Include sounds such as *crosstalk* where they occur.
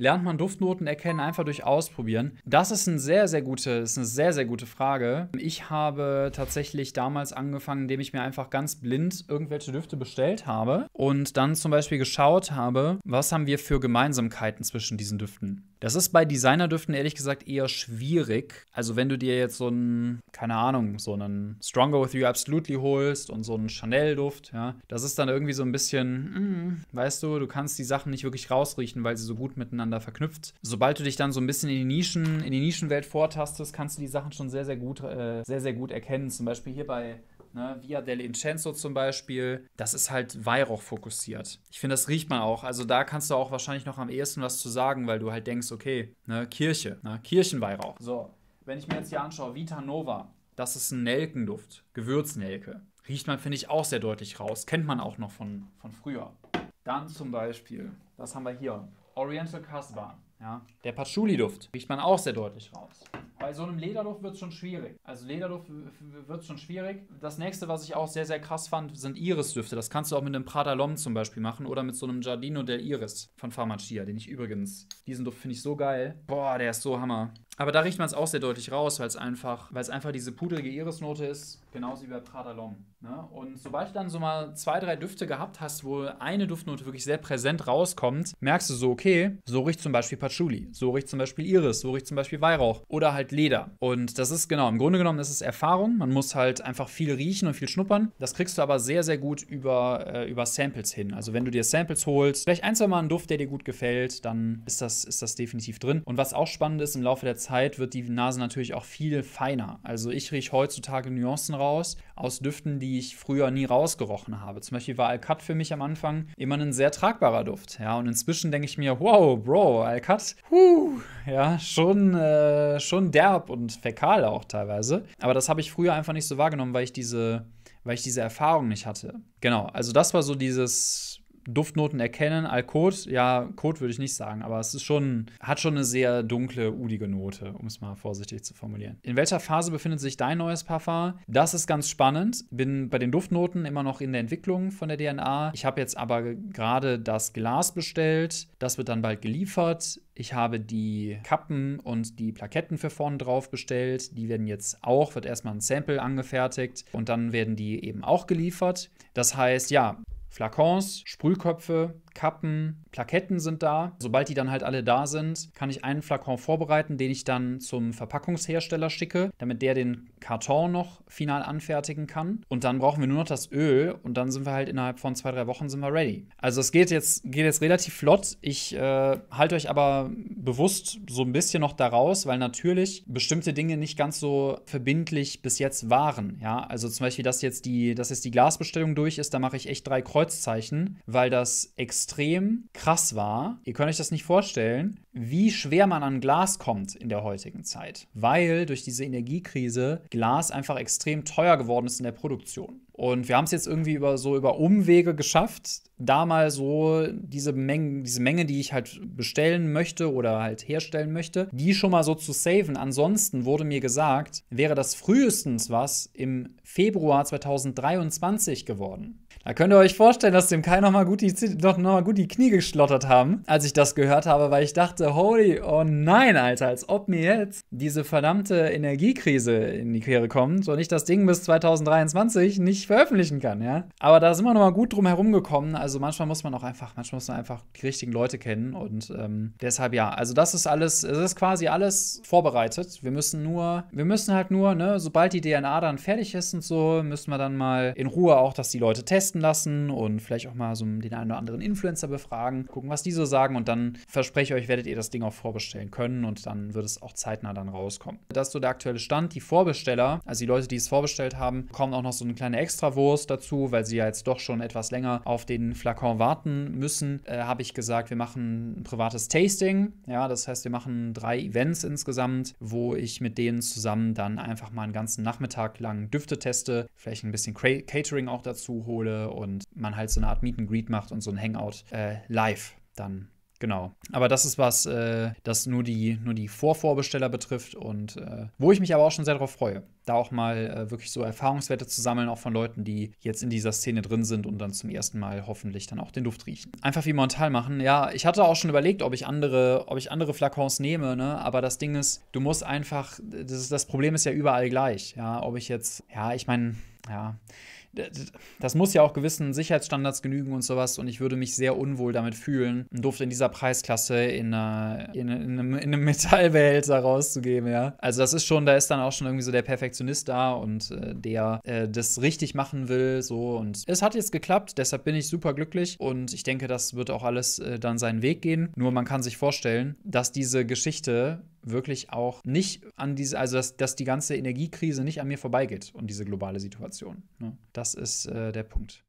Lernt man Duftnoten erkennen einfach durch Ausprobieren? Das ist, ein sehr, sehr gute, ist eine sehr, sehr gute Frage. Ich habe tatsächlich damals angefangen, indem ich mir einfach ganz blind irgendwelche Düfte bestellt habe und dann zum Beispiel geschaut habe, was haben wir für Gemeinsamkeiten zwischen diesen Düften. Das ist bei Designerdüften ehrlich gesagt eher schwierig. Also, wenn du dir jetzt so einen, keine Ahnung, so einen Stronger with You Absolutely holst und so einen Chanel-Duft, ja, das ist dann irgendwie so ein bisschen, mm, weißt du, du kannst die Sachen nicht wirklich rausriechen, weil sie so gut miteinander verknüpft. Sobald du dich dann so ein bisschen in die Nischen, in die Nischenwelt vortastest, kannst du die Sachen schon sehr, sehr gut, äh, sehr, sehr gut erkennen. Zum Beispiel hier bei ne? Via dell'Incenso zum Beispiel, das ist halt Weihrauch fokussiert. Ich finde, das riecht man auch. Also da kannst du auch wahrscheinlich noch am ehesten was zu sagen, weil du halt denkst, okay, ne, Kirche, ne? Kirchenweihrauch. So, wenn ich mir jetzt hier anschaue, Vita Nova, das ist ein Nelkenduft, Gewürznelke. Riecht man, finde ich, auch sehr deutlich raus. Kennt man auch noch von, von früher. Dann zum Beispiel, das haben wir hier, Oriental Casbah. Ja, der Patchouli-Duft riecht man auch sehr deutlich raus. Bei so einem Lederduft wird es schon schwierig. Also Lederduft wird schon schwierig. Das nächste, was ich auch sehr, sehr krass fand, sind Iris-Düfte. Das kannst du auch mit einem Prada L'Homme zum Beispiel machen oder mit so einem Giardino del Iris von Pharmacia, den ich übrigens, diesen Duft finde ich so geil. Boah, der ist so Hammer. Aber da riecht man es auch sehr deutlich raus, weil es einfach, weil's einfach diese pudelige Irisnote ist, genauso wie bei Prada Ne? Und sobald du dann so mal zwei, drei Düfte gehabt hast, wo eine Duftnote wirklich sehr präsent rauskommt, merkst du so, okay, so riecht zum Beispiel Patchouli, so riecht zum Beispiel Iris, so riecht zum Beispiel Weihrauch oder halt Leder. Und das ist genau, im Grunde genommen ist es Erfahrung. Man muss halt einfach viel riechen und viel schnuppern. Das kriegst du aber sehr, sehr gut über, äh, über Samples hin. Also wenn du dir Samples holst, vielleicht ein, zwei Mal einen Duft, der dir gut gefällt, dann ist das, ist das definitiv drin. Und was auch spannend ist, im Laufe der Zeit, Zeit wird die Nase natürlich auch viel feiner. Also ich rieche heutzutage Nuancen raus aus Düften, die ich früher nie rausgerochen habe. Zum Beispiel war Alcat für mich am Anfang immer ein sehr tragbarer Duft. Ja, und inzwischen denke ich mir, wow, Bro, Alcat, huh, ja, schon, äh, schon derb und fäkal auch teilweise. Aber das habe ich früher einfach nicht so wahrgenommen, weil ich diese, weil ich diese Erfahrung nicht hatte. Genau, also das war so dieses Duftnoten erkennen. Alkot, ja, Kot würde ich nicht sagen, aber es ist schon, hat schon eine sehr dunkle, udige Note, um es mal vorsichtig zu formulieren. In welcher Phase befindet sich dein neues Parfum? Das ist ganz spannend. Bin bei den Duftnoten immer noch in der Entwicklung von der DNA. Ich habe jetzt aber gerade das Glas bestellt. Das wird dann bald geliefert. Ich habe die Kappen und die Plaketten für vorne drauf bestellt. Die werden jetzt auch, wird erstmal ein Sample angefertigt und dann werden die eben auch geliefert. Das heißt, ja, Flakons, Sprühköpfe, Kappen, Plaketten sind da. Sobald die dann halt alle da sind, kann ich einen Flakon vorbereiten, den ich dann zum Verpackungshersteller schicke, damit der den Karton noch final anfertigen kann. Und dann brauchen wir nur noch das Öl und dann sind wir halt innerhalb von zwei, drei Wochen sind wir ready. Also es geht jetzt, geht jetzt relativ flott. Ich äh, halte euch aber bewusst so ein bisschen noch daraus, weil natürlich bestimmte Dinge nicht ganz so verbindlich bis jetzt waren. Ja, also zum Beispiel, dass jetzt die, dass jetzt die Glasbestellung durch ist, da mache ich echt drei Kreuzzeichen, weil das extrem extrem krass war. Ihr könnt euch das nicht vorstellen, wie schwer man an Glas kommt in der heutigen Zeit, weil durch diese Energiekrise Glas einfach extrem teuer geworden ist in der Produktion. Und wir haben es jetzt irgendwie über so über Umwege geschafft, da mal so diese Menge, diese Menge, die ich halt bestellen möchte oder halt herstellen möchte, die schon mal so zu saven. Ansonsten wurde mir gesagt, wäre das frühestens was im Februar 2023 geworden. Da könnt ihr euch vorstellen, dass dem Kai nochmal gut, die, noch, noch gut die Knie geschlottert haben, als ich das gehört habe, weil ich dachte, holy, oh nein, Alter, als ob mir jetzt diese verdammte Energiekrise in die Quere kommt und ich das Ding bis 2023 nicht veröffentlichen kann, ja. Aber da sind wir nochmal gut drum herum gekommen. Also manchmal muss man auch einfach, manchmal muss man einfach die richtigen Leute kennen und ähm, deshalb ja. Also das ist alles, es ist quasi alles vorbereitet. Wir müssen nur, wir müssen halt nur, ne, sobald die DNA dann fertig ist und so, müssen wir dann mal in Ruhe auch, dass die Leute testen testen lassen und vielleicht auch mal so den einen oder anderen Influencer befragen, gucken, was die so sagen und dann verspreche ich euch, werdet ihr das Ding auch vorbestellen können und dann wird es auch zeitnah dann rauskommen. Das ist so der aktuelle Stand. Die Vorbesteller, also die Leute, die es vorbestellt haben, kommen auch noch so eine kleine Extrawurst dazu, weil sie ja jetzt doch schon etwas länger auf den Flakon warten müssen. Äh, Habe ich gesagt, wir machen ein privates Tasting. Ja, das heißt, wir machen drei Events insgesamt, wo ich mit denen zusammen dann einfach mal einen ganzen Nachmittag lang Düfte teste, vielleicht ein bisschen Catering auch dazu hole und man halt so eine Art Meet and Greet macht und so ein Hangout äh, live dann. Genau. Aber das ist was, äh, das nur die, nur die Vorvorbesteller betrifft und äh, wo ich mich aber auch schon sehr darauf freue, da auch mal äh, wirklich so Erfahrungswerte zu sammeln, auch von Leuten, die jetzt in dieser Szene drin sind und dann zum ersten Mal hoffentlich dann auch den Duft riechen. Einfach wie Montal machen. Ja, ich hatte auch schon überlegt, ob ich andere, ob ich andere Flakons nehme, ne? Aber das Ding ist, du musst einfach, das, das Problem ist ja überall gleich. Ja, ob ich jetzt, ja, ich meine ja, das muss ja auch gewissen Sicherheitsstandards genügen und sowas. Und ich würde mich sehr unwohl damit fühlen, einen Duft in dieser Preisklasse in eine, in in in eine *laughs* Metallbehälter rauszugeben, ja. Also das ist schon, da ist dann auch schon irgendwie so der Perfektionist da und äh, der äh, das richtig machen will, so. Und es hat jetzt geklappt, deshalb bin ich super glücklich und ich denke, das wird auch alles äh, dann seinen Weg gehen. Nur man kann sich vorstellen, dass diese Geschichte wirklich auch nicht an diese, also dass, dass die ganze Energiekrise nicht an mir vorbeigeht und diese globale Situation. Ne? Das ist äh, der Punkt.